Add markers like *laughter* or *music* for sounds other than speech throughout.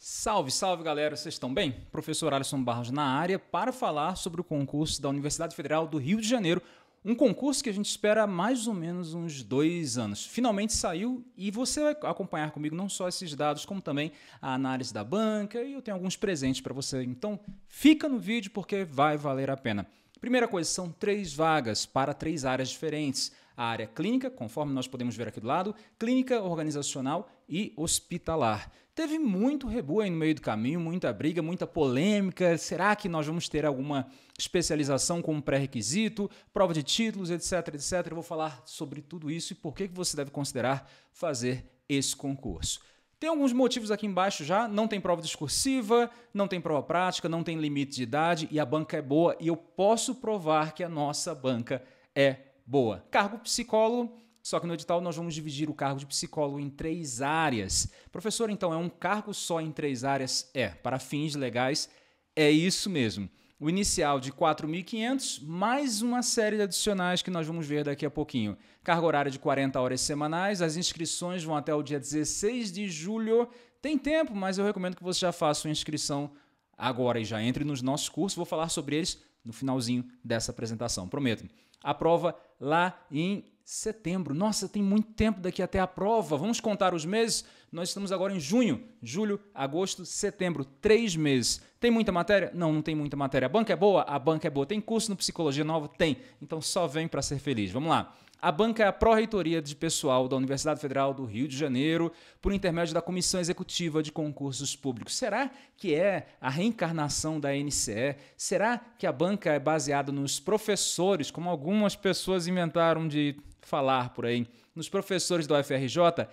Salve, salve galera, vocês estão bem? Professor Alisson Barros na área para falar sobre o concurso da Universidade Federal do Rio de Janeiro, um concurso que a gente espera há mais ou menos uns dois anos. Finalmente saiu e você vai acompanhar comigo não só esses dados, como também a análise da banca e eu tenho alguns presentes para você. Então fica no vídeo porque vai valer a pena. Primeira coisa, são três vagas para três áreas diferentes a área clínica, conforme nós podemos ver aqui do lado, clínica organizacional e hospitalar. Teve muito rebu aí no meio do caminho, muita briga, muita polêmica. Será que nós vamos ter alguma especialização como pré-requisito, prova de títulos, etc, etc? Eu vou falar sobre tudo isso e por que você deve considerar fazer esse concurso. Tem alguns motivos aqui embaixo já. Não tem prova discursiva, não tem prova prática, não tem limite de idade e a banca é boa. E eu posso provar que a nossa banca é boa. Cargo psicólogo só que no edital nós vamos dividir o cargo de psicólogo em três áreas. Professor, então, é um cargo só em três áreas? É, para fins legais, é isso mesmo. O inicial de 4.500, mais uma série de adicionais que nós vamos ver daqui a pouquinho. Cargo horário de 40 horas semanais, as inscrições vão até o dia 16 de julho. Tem tempo, mas eu recomendo que você já faça sua inscrição agora e já entre nos nossos cursos. Vou falar sobre eles no finalzinho dessa apresentação, prometo. A prova lá em setembro. Nossa, tem muito tempo daqui até a prova. Vamos contar os meses? Nós estamos agora em junho, julho, agosto, setembro. Três meses. Tem muita matéria? Não, não tem muita matéria. A banca é boa? A banca é boa. Tem curso no Psicologia Nova? Tem. Então só vem para ser feliz. Vamos lá. A banca é a pró-reitoria de pessoal da Universidade Federal do Rio de Janeiro, por intermédio da Comissão Executiva de Concursos Públicos. Será que é a reencarnação da NCE? Será que a banca é baseada nos professores, como algumas pessoas inventaram de falar por aí nos professores da UFRJ,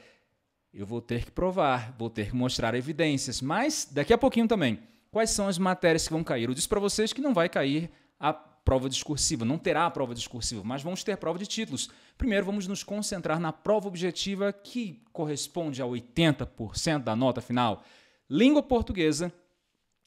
eu vou ter que provar, vou ter que mostrar evidências. Mas daqui a pouquinho também, quais são as matérias que vão cair? Eu disse para vocês que não vai cair a prova discursiva, não terá a prova discursiva, mas vamos ter prova de títulos. Primeiro, vamos nos concentrar na prova objetiva, que corresponde a 80% da nota final. Língua portuguesa,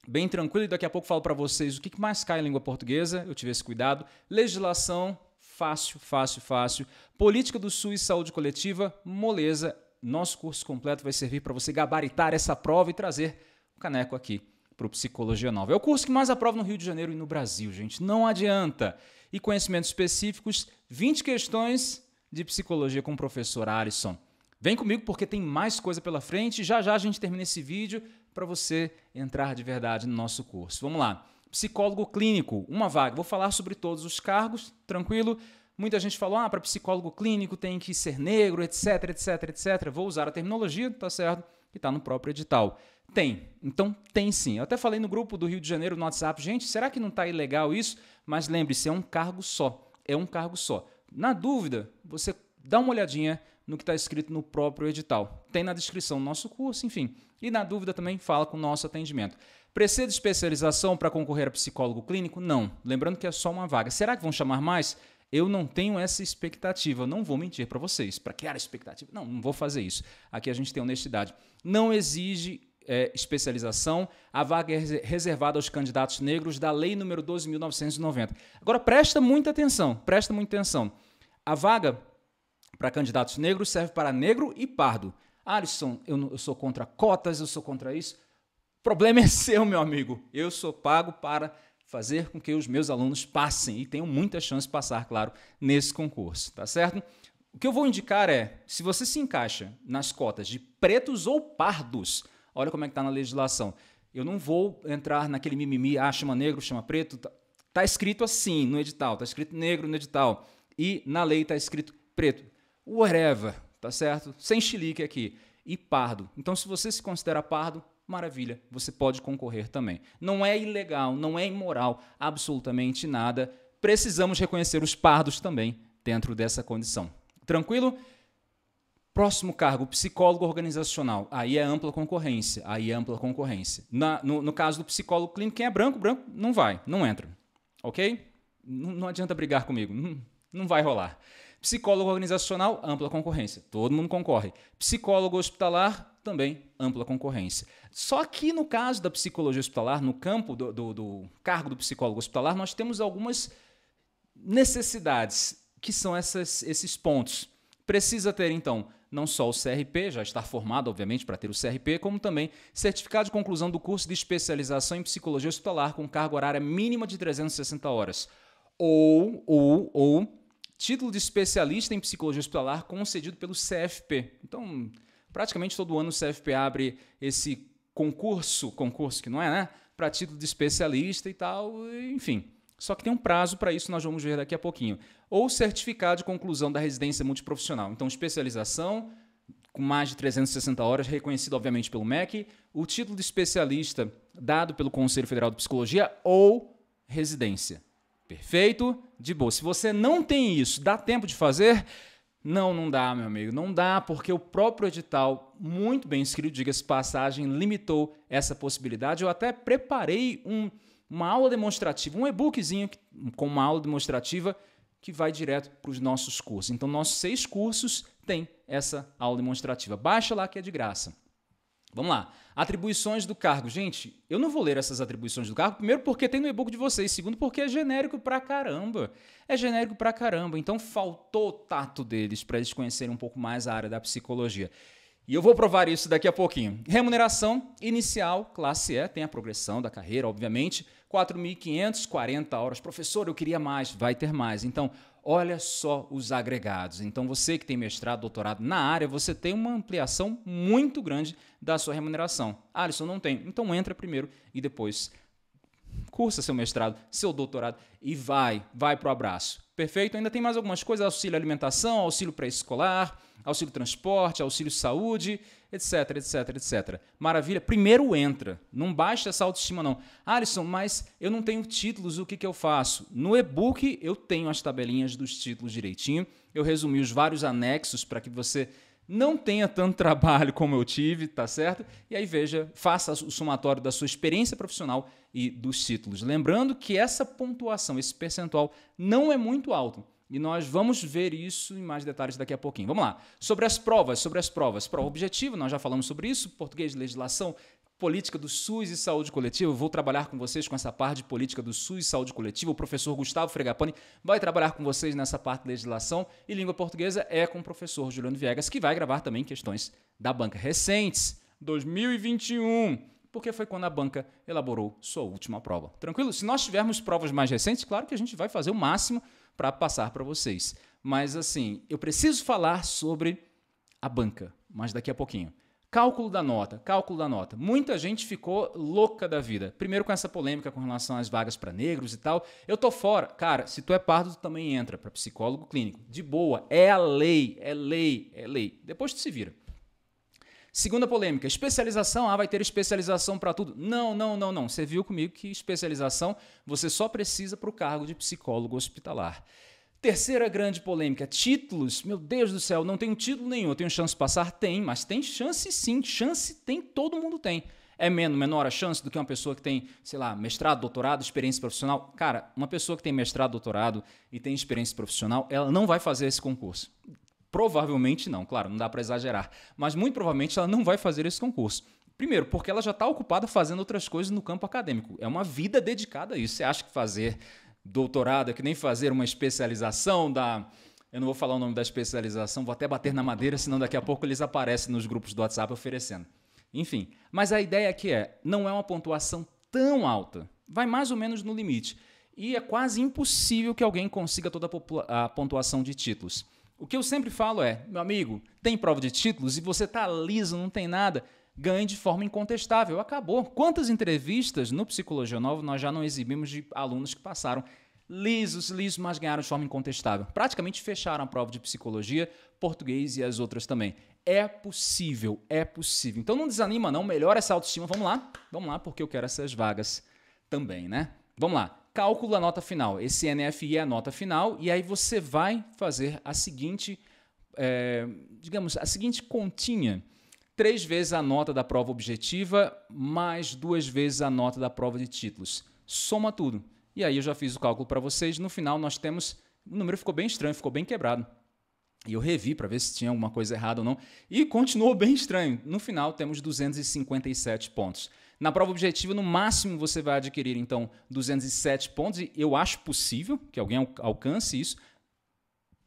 bem tranquilo, e daqui a pouco falo para vocês o que mais cai em língua portuguesa, eu tive esse cuidado. Legislação, Fácil, fácil, fácil. Política do SUS Saúde Coletiva, moleza. Nosso curso completo vai servir para você gabaritar essa prova e trazer o caneco aqui para o Psicologia Nova. É o curso que mais aprova no Rio de Janeiro e no Brasil, gente. Não adianta. E conhecimentos específicos, 20 questões de psicologia com o professor Alisson. Vem comigo porque tem mais coisa pela frente. Já já a gente termina esse vídeo para você entrar de verdade no nosso curso. Vamos lá. Psicólogo clínico, uma vaga. Vou falar sobre todos os cargos, tranquilo? Muita gente falou, ah, para psicólogo clínico tem que ser negro, etc, etc, etc. Vou usar a terminologia, tá certo? Que tá no próprio edital. Tem. Então tem sim. Eu até falei no grupo do Rio de Janeiro no WhatsApp, gente, será que não tá ilegal isso? Mas lembre-se, é um cargo só. É um cargo só. Na dúvida, você dá uma olhadinha no que está escrito no próprio edital. Tem na descrição do nosso curso, enfim. E na dúvida também fala com o nosso atendimento. Precisa de especialização para concorrer a psicólogo clínico? Não. Lembrando que é só uma vaga. Será que vão chamar mais? Eu não tenho essa expectativa, não vou mentir para vocês, para criar expectativa. Não, não vou fazer isso. Aqui a gente tem honestidade. Não exige é, especialização, a vaga é reservada aos candidatos negros da Lei número 12.990. Agora presta muita atenção, presta muita atenção. A vaga para candidatos negros serve para negro e pardo. Ah, Alisson, eu, eu sou contra cotas, eu sou contra isso problema *laughs* é seu, meu amigo. Eu sou pago para fazer com que os meus alunos passem e tenham muita chance de passar, claro, nesse concurso, tá certo? O que eu vou indicar é, se você se encaixa nas cotas de pretos ou pardos, olha como é que está na legislação. Eu não vou entrar naquele mimimi, ah, chama negro, chama preto. Tá, tá escrito assim no edital, tá escrito negro no edital. E na lei tá escrito preto. Whatever, tá certo? Sem chilique aqui. E pardo. Então, se você se considera pardo, maravilha, você pode concorrer também. Não é ilegal, não é imoral, absolutamente nada. Precisamos reconhecer os pardos também dentro dessa condição. Tranquilo? Próximo cargo, psicólogo organizacional. Aí é ampla concorrência. Aí é ampla concorrência. Na, no, no, caso do psicólogo clínico, quem é branco, branco não vai, não entra. Ok? N não adianta brigar comigo. N não vai rolar. Psicólogo organizacional, ampla concorrência. Todo mundo concorre. Psicólogo hospitalar, também ampla concorrência. Só que no caso da psicologia hospitalar, no campo do, do, do cargo do psicólogo hospitalar, nós temos algumas necessidades que são essas, esses pontos. Precisa ter, então, não só o CRP, já estar formado, obviamente, para ter o CRP, como também certificado de conclusão do curso de especialização em psicologia hospitalar com carga horária mínima de 360 horas. Ou, ou, ou, título de especialista em psicologia hospitalar concedido pelo CFP. Então, Praticamente todo ano o CFP abre esse concurso, concurso que não é, né? Para título de especialista e tal, enfim. Só que tem um prazo para isso, nós vamos ver daqui a pouquinho. Ou certificado de conclusão da residência multiprofissional. Então, especialização com mais de 360 horas, reconhecido obviamente pelo MEC, o título de especialista dado pelo Conselho Federal de Psicologia ou residência. Perfeito? De boa. Se você não tem isso, dá tempo de fazer? Não, não dá, meu amigo. Não dá, porque o próprio edital, muito bem escrito, diga-se passagem, limitou essa possibilidade. Eu até preparei um, uma aula demonstrativa, um e-bookzinho com uma aula demonstrativa que vai direto para os nossos cursos. Então, nossos seis cursos têm essa aula demonstrativa. Baixa lá que é de graça. Vamos lá. Atribuições do cargo. Gente, eu não vou ler essas atribuições do cargo, primeiro porque tem no e-book de vocês, segundo porque é genérico pra caramba. É genérico pra caramba. Então faltou o tato deles para eles conhecerem um pouco mais a área da psicologia. E eu vou provar isso daqui a pouquinho. Remuneração inicial, classe E, tem a progressão da carreira, obviamente. 4.540 horas. Professor, eu queria mais, vai ter mais. Então, olha só os agregados. Então, você que tem mestrado, doutorado na área, você tem uma ampliação muito grande da sua remuneração. Alisson, não tem. Então, entra primeiro e depois cursa seu mestrado, seu doutorado e vai, vai para o abraço. Perfeito? Ainda tem mais algumas coisas: auxílio alimentação, auxílio pré-escolar, auxílio transporte, auxílio saúde, etc, etc, etc. Maravilha. Primeiro entra. Não baixa essa autoestima, não. Alisson, mas eu não tenho títulos, o que, que eu faço? No e-book eu tenho as tabelinhas dos títulos direitinho. Eu resumi os vários anexos para que você não tenha tanto trabalho como eu tive, tá certo? E aí veja, faça o somatório da sua experiência profissional e dos títulos. Lembrando que essa pontuação, esse percentual, não é muito alto. E nós vamos ver isso em mais detalhes daqui a pouquinho. Vamos lá. Sobre as provas, sobre as provas. Prova objetiva, nós já falamos sobre isso, português, legislação, política do SUS e saúde coletiva. Eu vou trabalhar com vocês com essa parte de política do SUS e saúde coletiva. O professor Gustavo Fregapani vai trabalhar com vocês nessa parte de legislação. E língua portuguesa é com o professor Juliano Viegas, que vai gravar também questões da banca recentes, 2021. Porque foi quando a banca elaborou sua última prova. Tranquilo? Se nós tivermos provas mais recentes, claro que a gente vai fazer o máximo para passar para vocês. Mas assim, eu preciso falar sobre a banca, mas daqui a pouquinho. Cálculo da nota, cálculo da nota. Muita gente ficou louca da vida. Primeiro com essa polêmica com relação às vagas para negros e tal. Eu tô fora. Cara, se tu é pardo, tu também entra para psicólogo clínico. De boa, é a lei, é lei, é lei. Depois tu se vira. Segunda polêmica, especialização, ah, vai ter especialização para tudo. Não, não, não, não. Você viu comigo que especialização você só precisa para o cargo de psicólogo hospitalar. Terceira grande polêmica: títulos. Meu Deus do céu, não tenho título nenhum. Eu tenho chance de passar? Tem, mas tem chance sim. Chance tem, todo mundo tem. É menos, menor a chance do que uma pessoa que tem, sei lá, mestrado, doutorado, experiência profissional. Cara, uma pessoa que tem mestrado, doutorado e tem experiência profissional, ela não vai fazer esse concurso. Provavelmente não, claro, não dá para exagerar. Mas muito provavelmente ela não vai fazer esse concurso. Primeiro, porque ela já está ocupada fazendo outras coisas no campo acadêmico. É uma vida dedicada a isso. Você acha que fazer doutorado, é que nem fazer uma especialização da. Eu não vou falar o nome da especialização, vou até bater na madeira, senão daqui a pouco eles aparecem nos grupos do WhatsApp oferecendo. Enfim, mas a ideia aqui é, não é uma pontuação tão alta, vai mais ou menos no limite. E é quase impossível que alguém consiga toda a, a pontuação de títulos. O que eu sempre falo é, meu amigo, tem prova de títulos e você tá liso, não tem nada ganhe de forma incontestável. Acabou. Quantas entrevistas no Psicologia Nova nós já não exibimos de alunos que passaram lisos, lisos, mas ganharam de forma incontestável. Praticamente fecharam a prova de psicologia, português e as outras também. É possível, é possível. Então não desanima não, melhora essa autoestima. Vamos lá, vamos lá, porque eu quero essas vagas também, né? Vamos lá. Cálculo a nota final. Esse NFI é a nota final e aí você vai fazer a seguinte, é, digamos, a seguinte continha três vezes a nota da prova objetiva, mais duas vezes a nota da prova de títulos. Soma tudo. E aí eu já fiz o cálculo para vocês. No final nós temos. O número ficou bem estranho, ficou bem quebrado. E eu revi para ver se tinha alguma coisa errada ou não. E continuou bem estranho. No final temos 257 pontos. Na prova objetiva, no máximo você vai adquirir então 207 pontos. E eu acho possível que alguém alcance isso.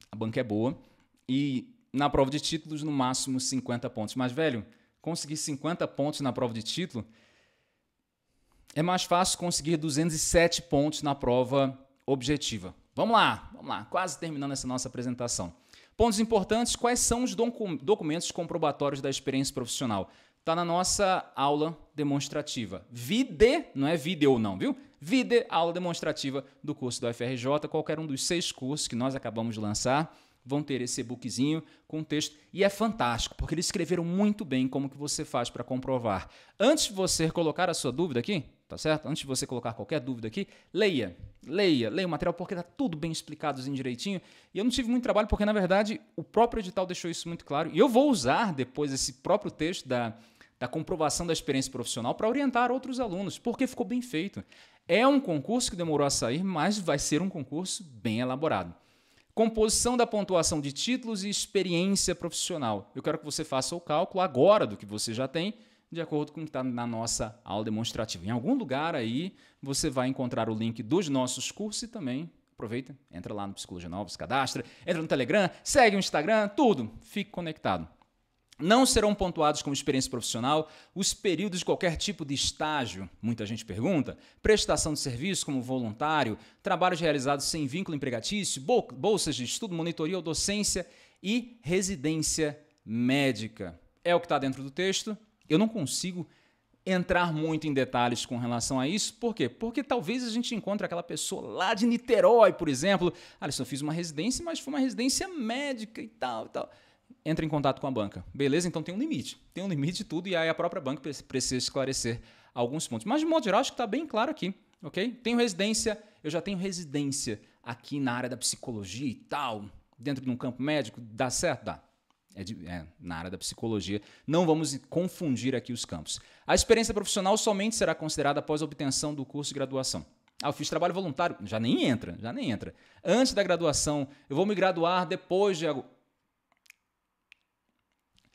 A banca é boa. E na prova de títulos, no máximo 50 pontos. Mas, velho, conseguir 50 pontos na prova de título é mais fácil conseguir 207 pontos na prova objetiva. Vamos lá, vamos lá, quase terminando essa nossa apresentação. Pontos importantes: quais são os documentos comprobatórios da experiência profissional? Está na nossa aula demonstrativa. Vide, não é vídeo não, viu? Vide aula demonstrativa do curso do FRJ, qualquer um dos seis cursos que nós acabamos de lançar vão ter esse e-bookzinho com texto e é fantástico, porque eles escreveram muito bem como que você faz para comprovar. Antes de você colocar a sua dúvida aqui, tá certo? Antes de você colocar qualquer dúvida aqui, leia, leia, leia o material porque está tudo bem explicado direitinho. E eu não tive muito trabalho porque na verdade o próprio edital deixou isso muito claro. E eu vou usar depois esse próprio texto da da comprovação da experiência profissional para orientar outros alunos, porque ficou bem feito. É um concurso que demorou a sair, mas vai ser um concurso bem elaborado. Composição da pontuação de títulos e experiência profissional. Eu quero que você faça o cálculo agora do que você já tem, de acordo com o que está na nossa aula demonstrativa. Em algum lugar aí você vai encontrar o link dos nossos cursos e também aproveita, entra lá no Psicologia Nova, se cadastra, entra no Telegram, segue o Instagram, tudo. Fique conectado. Não serão pontuados como experiência profissional os períodos de qualquer tipo de estágio, muita gente pergunta, prestação de serviço como voluntário, trabalhos realizados sem vínculo empregatício, bolsas de estudo, monitoria ou docência e residência médica. É o que está dentro do texto. Eu não consigo entrar muito em detalhes com relação a isso. Por quê? Porque talvez a gente encontre aquela pessoa lá de Niterói, por exemplo. Ah, eu só fiz uma residência, mas foi uma residência médica e tal e tal entra em contato com a banca. Beleza? Então tem um limite. Tem um limite de tudo e aí a própria banca precisa esclarecer alguns pontos. Mas, de modo geral, acho que está bem claro aqui, ok? Tenho residência, eu já tenho residência aqui na área da psicologia e tal, dentro de um campo médico, dá certo? Dá. É, de, é, na área da psicologia. Não vamos confundir aqui os campos. A experiência profissional somente será considerada após a obtenção do curso de graduação. Ah, eu fiz trabalho voluntário. Já nem entra, já nem entra. Antes da graduação, eu vou me graduar depois de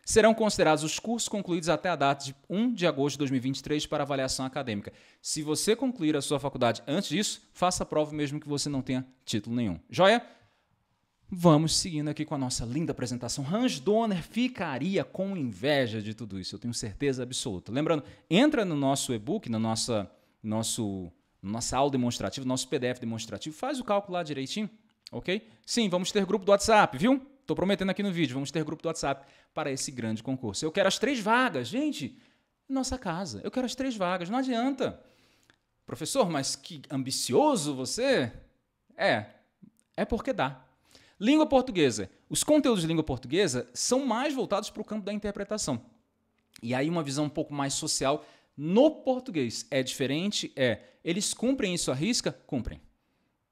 serão considerados os cursos concluídos até a data de 1 de agosto de 2023 para avaliação acadêmica. Se você concluir a sua faculdade antes disso, faça a prova mesmo que você não tenha título nenhum. Joia? Vamos seguindo aqui com a nossa linda apresentação. Hans Donner ficaria com inveja de tudo isso, eu tenho certeza absoluta. Lembrando, entra no nosso e-book, na nossa, nosso, nossa aula demonstrativa, nosso PDF demonstrativo, faz o cálculo lá direitinho, ok? Sim, vamos ter grupo do WhatsApp, viu? Estou prometendo aqui no vídeo, vamos ter grupo do WhatsApp para esse grande concurso. Eu quero as três vagas, gente. Nossa casa, eu quero as três vagas, não adianta. Professor, mas que ambicioso você? É, é porque dá. Língua portuguesa. Os conteúdos de língua portuguesa são mais voltados para o campo da interpretação. E aí uma visão um pouco mais social no português é diferente, é eles cumprem isso à risca? Cumprem.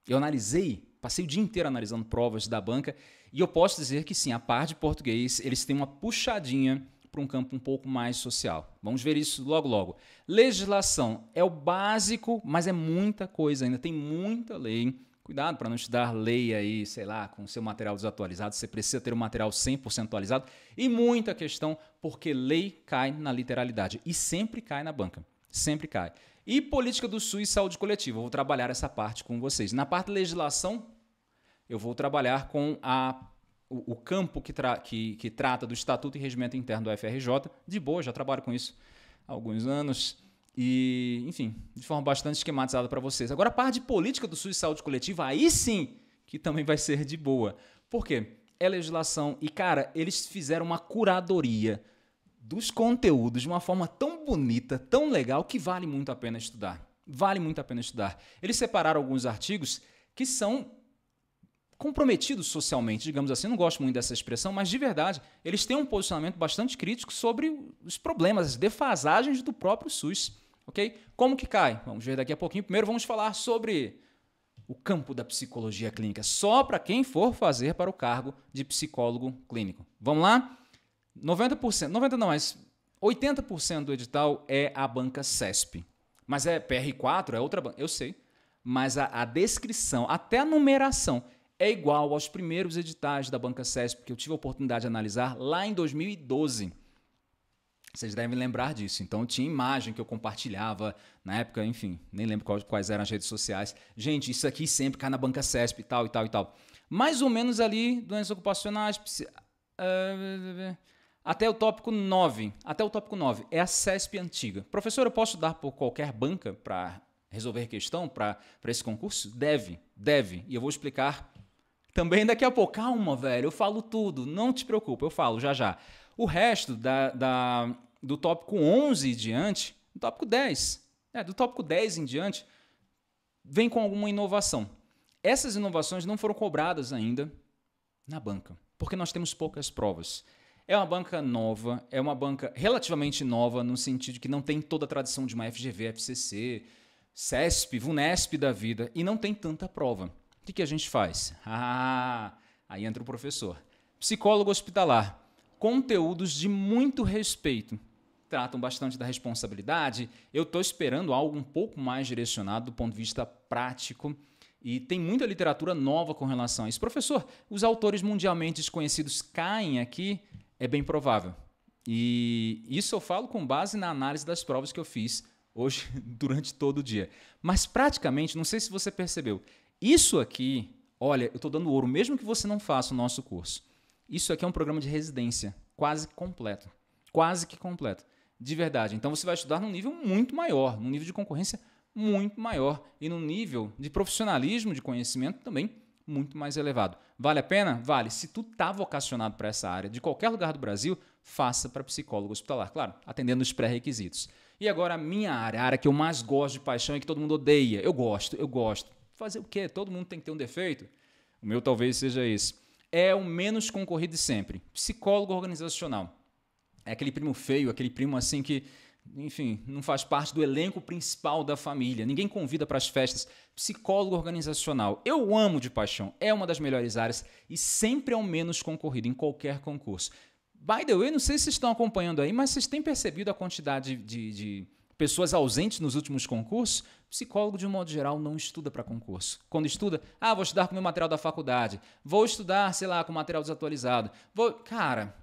Eu analisei, passei o dia inteiro analisando provas da banca e eu posso dizer que sim, a parte de português, eles têm uma puxadinha para um campo um pouco mais social. Vamos ver isso logo logo. Legislação é o básico, mas é muita coisa ainda, tem muita lei. Cuidado para não te dar lei aí, sei lá, com seu material desatualizado. Você precisa ter o um material 100% atualizado. E muita questão, porque lei cai na literalidade. E sempre cai na banca. Sempre cai. E política do SUS e saúde coletiva. Eu vou trabalhar essa parte com vocês. Na parte de legislação, eu vou trabalhar com a, o, o campo que, tra, que, que trata do Estatuto e Regimento Interno do FRJ. De boa, já trabalho com isso há alguns anos. E, enfim, de forma bastante esquematizada para vocês. Agora, a parte de política do SUS e saúde coletiva, aí sim que também vai ser de boa. Por quê? É legislação. E, cara, eles fizeram uma curadoria dos conteúdos de uma forma tão bonita, tão legal, que vale muito a pena estudar. Vale muito a pena estudar. Eles separaram alguns artigos que são comprometidos socialmente, digamos assim. Não gosto muito dessa expressão, mas de verdade, eles têm um posicionamento bastante crítico sobre os problemas, as defasagens do próprio SUS. Ok? Como que cai? Vamos ver daqui a pouquinho. Primeiro vamos falar sobre o campo da psicologia clínica, só para quem for fazer para o cargo de psicólogo clínico. Vamos lá? 90%, 90 não, mas 80% do edital é a banca CESP. Mas é PR4, é outra banca, eu sei. Mas a, a descrição, até a numeração, é igual aos primeiros editais da Banca CESP que eu tive a oportunidade de analisar lá em 2012. Vocês devem lembrar disso. Então tinha imagem que eu compartilhava na época, enfim, nem lembro quais, eram as redes sociais. Gente, isso aqui sempre cai na banca CESP e tal e tal e tal. Mais ou menos ali, doenças ocupacionais. Ah, até o tópico 9. Até o tópico 9. É a CESP antiga. Professor, eu posso dar por qualquer banca para resolver questão para esse concurso? Deve, deve. E eu vou explicar também daqui a pouco, calma, velho, eu falo tudo, não te preocupa, eu falo já já. O resto da, da do tópico 11 em diante, do tópico 10, é, né, do tópico 10 em diante, vem com alguma inovação. Essas inovações não foram cobradas ainda na banca, porque nós temos poucas provas. É uma banca nova, é uma banca relativamente nova, no sentido que não tem toda a tradição de uma FGV, FCC, CESP, VUNESP da vida, e não tem tanta prova. O que, que a gente faz? *laughs* Ah, aí entra o professor. Psicólogo hospitalar. Conteúdos de muito respeito tratam bastante da responsabilidade. Eu estou esperando algo um pouco mais direcionado do ponto de vista prático. E tem muita literatura nova com relação a isso. Professor, os autores mundialmente desconhecidos caem aqui? É bem provável. E isso eu falo com base na análise das provas que eu fiz hoje, *laughs* durante todo o dia. Mas praticamente, não sei se você percebeu, isso aqui, olha, eu estou dando ouro, mesmo que você não faça o nosso curso. Isso aqui é um programa de residência quase completo. Quase que completo. De verdade. Então você vai estudar num nível muito maior, num nível de concorrência muito maior e num nível de profissionalismo de conhecimento também muito mais elevado. Vale a pena? Vale. Se tu tá vocacionado para essa área, de qualquer lugar do Brasil, faça para psicólogo hospitalar, claro, atendendo os pré-requisitos. E agora a minha área, a área que eu mais gosto de paixão e que todo mundo odeia. Eu gosto, eu gosto fazer o quê? Todo mundo tem que ter um defeito. O meu talvez seja esse. É o menos concorrido de sempre. Psicólogo organizacional. É aquele primo feio, aquele primo assim que, enfim, não faz parte do elenco principal da família. Ninguém convida para as festas. Psicólogo organizacional. Eu amo de paixão. É uma das melhores áreas e sempre é o menos concorrido em qualquer concurso. By the way, não sei se vocês estão acompanhando aí, mas vocês têm percebido a quantidade de, de, de pessoas ausentes nos últimos concursos, psicólogo, de um modo geral, não estuda para concurso. Quando estuda, ah, vou estudar com o meu material da faculdade, vou estudar, sei lá, com material desatualizado. Vou... Cara,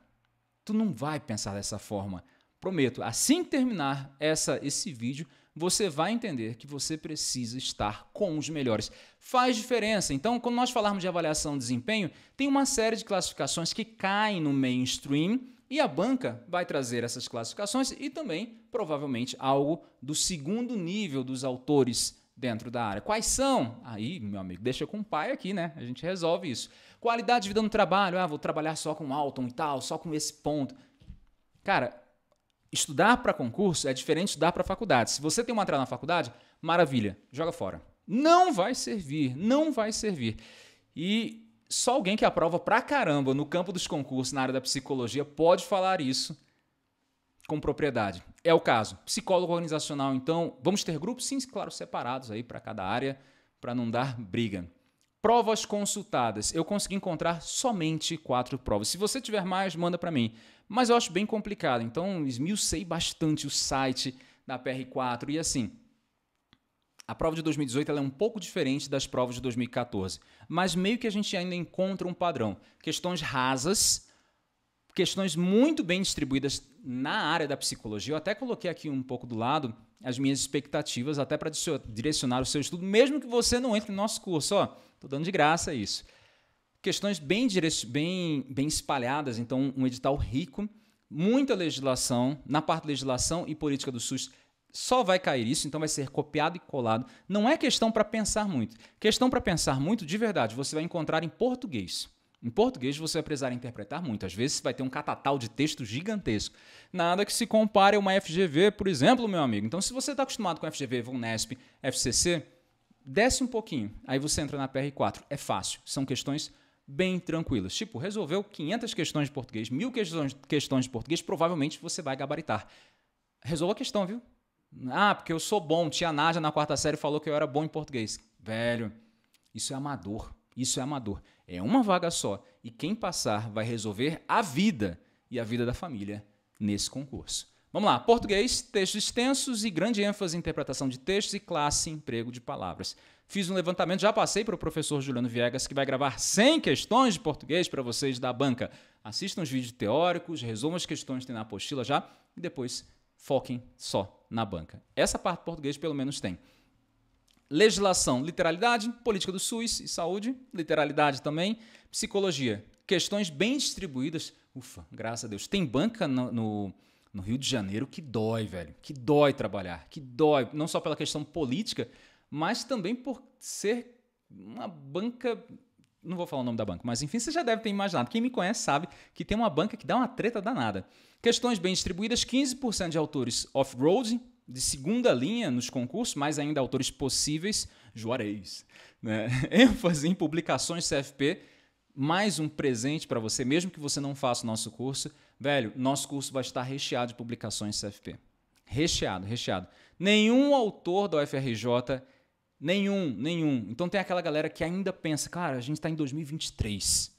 tu não vai pensar dessa forma. Prometo, assim que terminar essa, esse vídeo, você vai entender que você precisa estar com os melhores. Faz diferença. Então, quando nós falarmos de avaliação de desempenho, tem uma série de classificações que caem no mainstream e a banca vai trazer essas classificações e também, provavelmente, algo do segundo nível dos autores dentro da área. Quais são? Aí, meu amigo, deixa com o pai aqui, né? A gente resolve isso. Qualidade de vida no trabalho. Ah, vou trabalhar só com Alton e tal, só com esse ponto. Cara, estudar para concurso é diferente de estudar para faculdade. Se você tem uma entrada na faculdade, maravilha, joga fora. Não vai servir, não vai servir. E só alguém que aprova pra caramba no campo dos concursos, na área da psicologia, pode falar isso com propriedade. É o caso. Psicólogo organizacional, então, vamos ter grupos, sim, claro, separados aí para cada área, para não dar briga. Provas consultadas. Eu consegui encontrar somente quatro provas. Se você tiver mais, manda para mim. Mas eu acho bem complicado, então esmiucei bastante o site da PR4 e assim. A prova de 2018 é um pouco diferente das provas de 2014, mas meio que a gente ainda encontra um padrão. Questões rasas, questões muito bem distribuídas na área da psicologia. Eu até coloquei aqui um pouco do lado as minhas expectativas, até para direcionar o seu estudo, mesmo que você não entre no nosso curso. Ó, tô dando de graça isso. Questões bem, bem, bem espalhadas, então um edital rico, muita legislação, na parte legislação e política do SUS só vai cair isso, então vai ser copiado e colado. Não é questão para pensar muito. Questão para pensar muito, de verdade, você vai encontrar em português. Em português você vai precisar interpretar muito. Às vezes vai ter um catatal de texto gigantesco. Nada que se compare a uma FGV, por exemplo, meu amigo. Então, se você está acostumado com FGV, VUNESP, FCC, desce um pouquinho. Aí você entra na PR4. É fácil. São questões bem tranquilas. Tipo, resolveu 500 questões de português, mil questões, questões de português, provavelmente você vai gabaritar. Resolva a questão, viu? Ah, porque eu sou bom. Tia Nádia na quarta série falou que eu era bom em português. Velho, isso é amador. Isso é amador. É uma vaga só. E quem passar vai resolver a vida e a vida da família nesse concurso. Vamos lá. Português, textos extensos e grande ênfase em interpretação de textos e classe emprego de palavras. Fiz um levantamento, já passei para o professor Juliano Viegas, que vai gravar 100 questões de português para vocês da banca. Assistam os vídeos teóricos, resumam as questões que tem na apostila já e depois foquem só na banca. Essa parte português pelo menos tem. Legislação, literalidade, política do SUS e saúde, literalidade também, psicologia, questões bem distribuídas. Ufa, graças a Deus. Tem banca no, no, no Rio de Janeiro que dói, velho. Que dói trabalhar, que dói, não só pela questão política, mas também por ser uma banca não vou falar o nome da banca, mas enfim, você já deve ter imaginado. Quem me conhece sabe que tem uma banca que dá uma treta danada. Questões bem distribuídas, 15% de autores off-road, de segunda linha nos concursos, mas ainda autores possíveis, Juarez. Né? *laughs* ênfase em publicações CFP, mais um presente para você, mesmo que você não faça o nosso curso. Velho, nosso curso vai estar recheado de publicações CFP. Recheado, recheado. Nenhum autor da UFRJ Nenhum, nenhum. Então tem aquela galera que ainda pensa, cara, a gente está em 2023.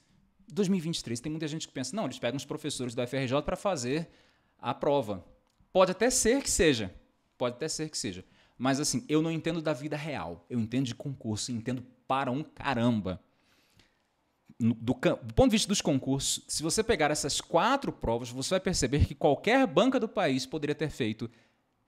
2023, tem muita gente que pensa, não, eles pegam os professores da FRJ para fazer a prova. Pode até ser que seja. Pode até ser que seja. Mas assim, eu não entendo da vida real. Eu entendo de concurso, entendo para um caramba. do, do, ponto de vista dos concursos, se você pegar essas quatro provas, você vai perceber que qualquer banca do país poderia ter feito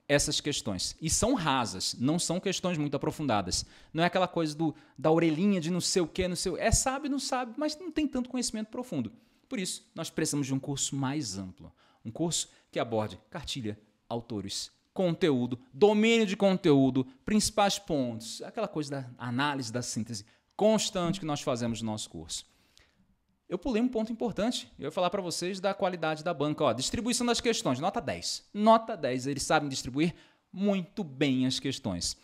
essas questões. E são rasas, não são questões muito aprofundadas. Não é aquela coisa do, da orelhinha de não sei o que, não sei o É sabe, não sabe, mas não tem tanto conhecimento profundo. Por isso, nós precisamos de um curso mais amplo. Um curso que aborde cartilha, autores, conteúdo, domínio de conteúdo, principais pontos, aquela coisa da análise, da síntese constante que nós fazemos no nosso curso eu pulei um ponto importante. Eu ia falar para vocês da qualidade da banca. Ó, distribuição das questões, nota 10. Nota 10, eles sabem distribuir muito bem as questões.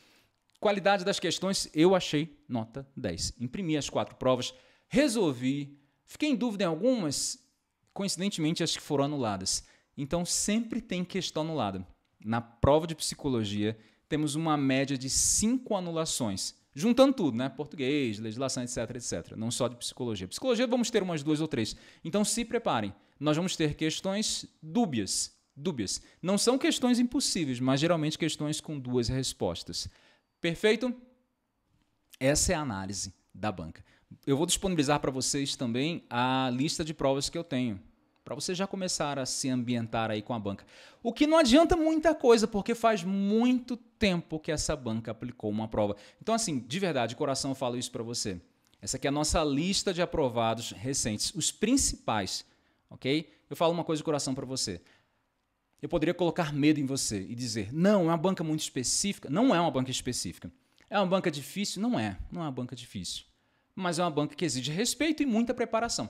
Qualidade das questões, eu achei nota 10. Imprimi as quatro provas, resolvi. Fiquei em dúvida em algumas, coincidentemente as que foram anuladas. Então sempre tem questão anulada. Na prova de psicologia, temos uma média de cinco anulações juntando tudo, né? Português, legislação, etc, etc. Não só de psicologia. Psicologia vamos ter umas duas ou três. Então se preparem. Nós vamos ter questões dúbias, dúbias. Não são questões impossíveis, mas geralmente questões com duas respostas. Perfeito? Essa é a análise da banca. Eu vou disponibilizar para vocês também a lista de provas que eu tenho para você já começar a se ambientar aí com a banca. O que não adianta muita coisa, porque faz muito tempo que essa banca aplicou uma prova. Então, assim, de verdade, coração, eu falo isso para você. Essa aqui é a nossa lista de aprovados recentes, os principais, ok? Eu falo uma coisa de coração para você. Eu poderia colocar medo em você e dizer, não, é uma banca muito específica. Não é uma banca específica. É uma banca difícil? Não é. Não é uma banca difícil. Mas é uma banca que exige respeito e muita preparação.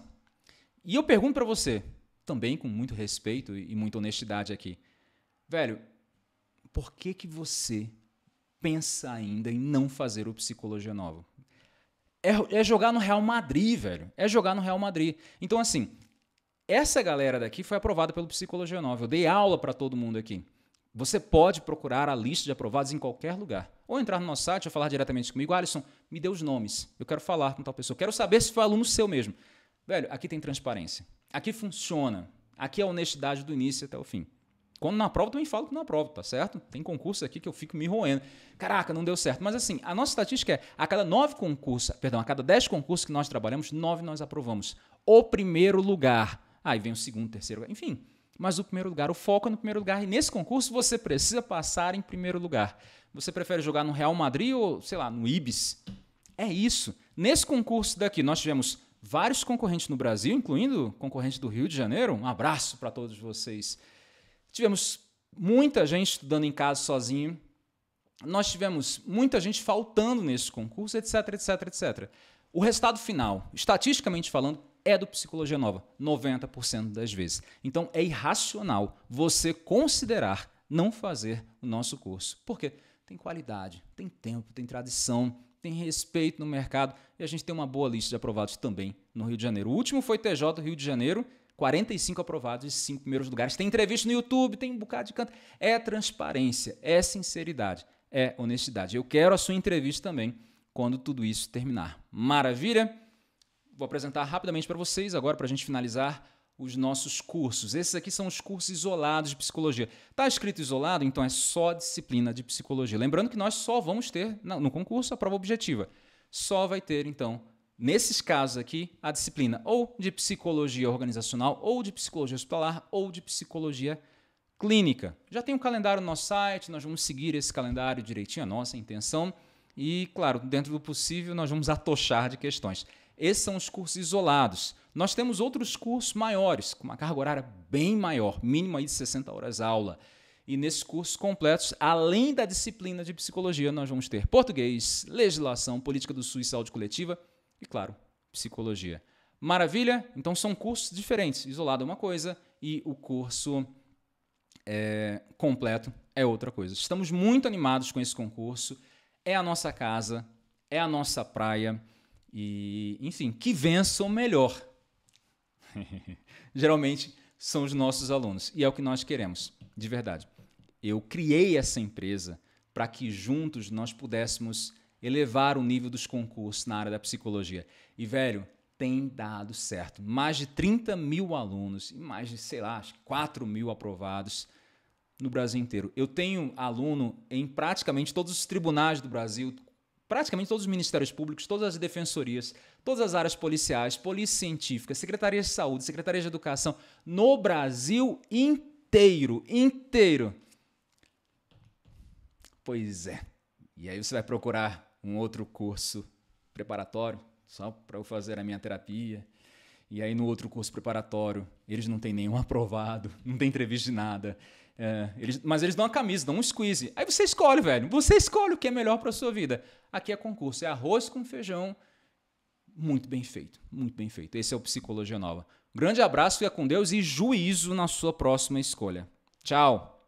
E eu pergunto para você, também com muito respeito e muita honestidade aqui. Velho, por que, que você pensa ainda em não fazer o Psicologia Nova? É, é jogar no Real Madrid, velho. É jogar no Real Madrid. Então, assim, essa galera daqui foi aprovada pelo Psicologia Nova. Eu dei aula para todo mundo aqui. Você pode procurar a lista de aprovados em qualquer lugar. Ou entrar no nosso site ou falar diretamente comigo. Alisson, me dê os nomes. Eu quero falar com tal pessoa. Quero saber se foi aluno seu mesmo. Velho, aqui tem transparência. Aqui funciona. Aqui é a honestidade do início até o fim. Quando na prova também falo que não aprovo, tá certo? Tem concurso aqui que eu fico me roendo. Caraca, não deu certo. Mas assim, a nossa estatística é a cada nove concursos, perdão, a cada dez concursos que nós trabalhamos, nove nós aprovamos. O primeiro lugar. Aí vem o segundo, terceiro, enfim. Mas o primeiro lugar, o foco é no primeiro lugar. E nesse concurso você precisa passar em primeiro lugar. Você prefere jogar no Real Madrid ou, sei lá, no Ibis? É isso. Nesse concurso daqui, nós tivemos vários concorrentes no Brasil, incluindo concorrente do Rio de Janeiro. Um abraço para todos vocês. Tivemos muita gente estudando em casa sozinho. Nós tivemos muita gente faltando nesse concurso, etc, etc, etc. O resultado final, estatisticamente falando, é do Psicologia Nova, 90% das vezes. Então é irracional você considerar não fazer o nosso curso. Por quê? Tem qualidade, tem tempo, tem tradição, tem respeito no mercado e a gente tem uma boa lista de aprovados também no Rio de Janeiro. O último foi TJ Rio de Janeiro, 45 aprovados e 5 primeiros lugares. Tem entrevista no YouTube, tem um bocado de canto. É transparência, é sinceridade, é honestidade. Eu quero a sua entrevista também quando tudo isso terminar. Maravilha? Vou apresentar rapidamente para vocês agora para a gente finalizar os nossos cursos. Esses aqui são os cursos isolados de psicologia. Está escrito isolado, então é só disciplina de psicologia. Lembrando que nós só vamos ter no concurso a prova objetiva. Só vai ter, então, nesses casos aqui, a disciplina ou de psicologia organizacional, ou de psicologia hospitalar, ou de psicologia clínica. Já tem um calendário no nosso site, nós vamos seguir esse calendário direitinho, a nossa intenção. E, claro, dentro do possível, nós vamos atochar de questões. Esses são os cursos isolados. Nós temos outros cursos maiores, com uma carga horária bem maior, mínima de 60 horas aula. E nesses cursos completos, além da disciplina de psicologia, nós vamos ter português, legislação, política do SUS, saúde coletiva e, claro, psicologia. Maravilha? Então são cursos diferentes. Isolado é uma coisa e o curso é, completo é outra coisa. Estamos muito animados com esse concurso. É a nossa casa, é a nossa praia. E, enfim, que vençam melhor. *laughs* Geralmente são os nossos alunos. E é o que nós queremos, de verdade. Eu criei essa empresa para que juntos nós pudéssemos elevar o nível dos concursos na área da psicologia. E, velho, tem dado certo. Mais de 30 mil alunos e mais de, sei lá, acho que 4 mil aprovados no Brasil inteiro. Eu tenho aluno em praticamente todos os tribunais do Brasil, praticamente todos os ministérios públicos, todas as defensorias, todas as áreas policiais, polícia científica, secretaria de saúde, secretaria de educação, no Brasil inteiro, inteiro. Pois é. E aí você vai procurar um outro curso preparatório só para eu fazer a minha terapia. E aí no outro curso preparatório, eles não têm nenhum aprovado, não tem entrevista de nada. É, eles, mas eles dão uma camisa, dão um squeeze. Aí você escolhe, velho. Você escolhe o que é melhor para sua vida. Aqui é concurso, é arroz com feijão. Muito bem feito, muito bem feito. Esse é o Psicologia Nova. Grande abraço, fica com Deus e juízo na sua próxima escolha. Tchau!